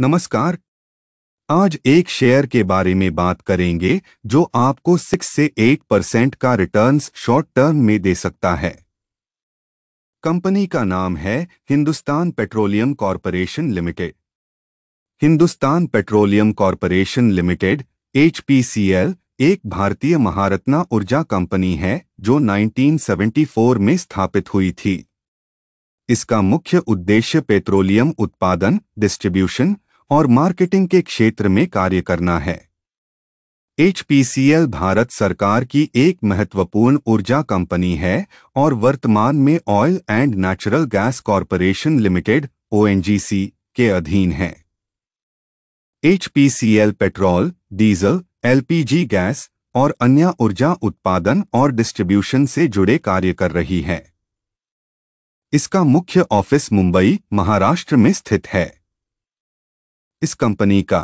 नमस्कार आज एक शेयर के बारे में बात करेंगे जो आपको 6 से 8 परसेंट का रिटर्न्स शॉर्ट टर्म में दे सकता है कंपनी का नाम है Hindustan petroleum corporation limited Hindustan petroleum corporation limited HPCL एक भारतीय महारत्ना ऊर्जा कंपनी है जो 1974 में स्थापित हुई थी इसका मुख्य उद्देश्य पेट्रोलियम उत्पादन डिस्ट्रीब्यूशन और मार्केटिंग के क्षेत्र में कार्य करना है एचपीसीएल भारत सरकार की एक महत्वपूर्ण ऊर्जा कंपनी है और वर्तमान में oil and natural gas corporation limited ओ के अधीन है HPCL petrol diesel LPG gas और अन्य ऊर्जा उत्पादन और डिस्ट्रीब्यूशन से जुड़े कार्य कर रही है इसका मुख्य ऑफिस मुंबई महाराष्ट्र में स्थित है इस कंपनी का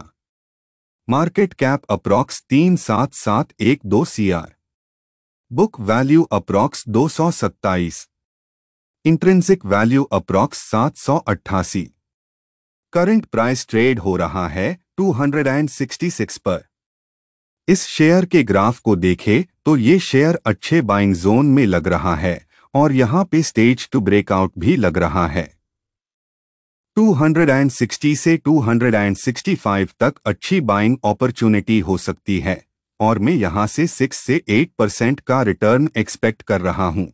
मार्केट कैप अप्रॉक्स तीन सात सात एक दो C R book value approx दो सौ सत्ताईस इंट्रेंसिक वैल्यू अप्रॉक्स सात सौ अट्ठासी करंट प्राइस ट्रेड हो रहा है two hundred and sixty six पर इस शेयर के ग्राफ को देखें तो ये शेयर अच्छे बाइंग जोन में लग रहा है और यहाँ पे स्टेज टू ब्रेकआउट भी लग रहा है 260 से 265 तक अच्छी बाइंग अपॉर्चुनिटी हो सकती है और मैं यहां से 6 से 8 परसेंट का रिटर्न एक्सपेक्ट कर रहा हूं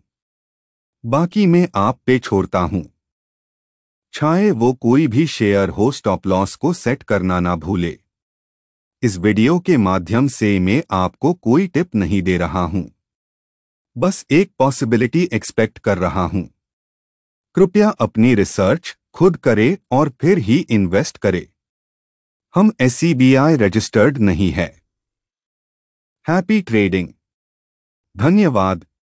बाकी मैं आप पे छोड़ता हूं छाए वो कोई भी शेयर हो स्टॉप लॉस को सेट करना ना भूले इस वीडियो के माध्यम से मैं आपको कोई टिप नहीं दे रहा हूं बस एक पॉसिबिलिटी एक्सपेक्ट कर रहा हूं कृपया अपनी रिसर्च खुद करे और फिर ही इन्वेस्ट करे हम एस रजिस्टर्ड e नहीं है हैप्पी ट्रेडिंग धन्यवाद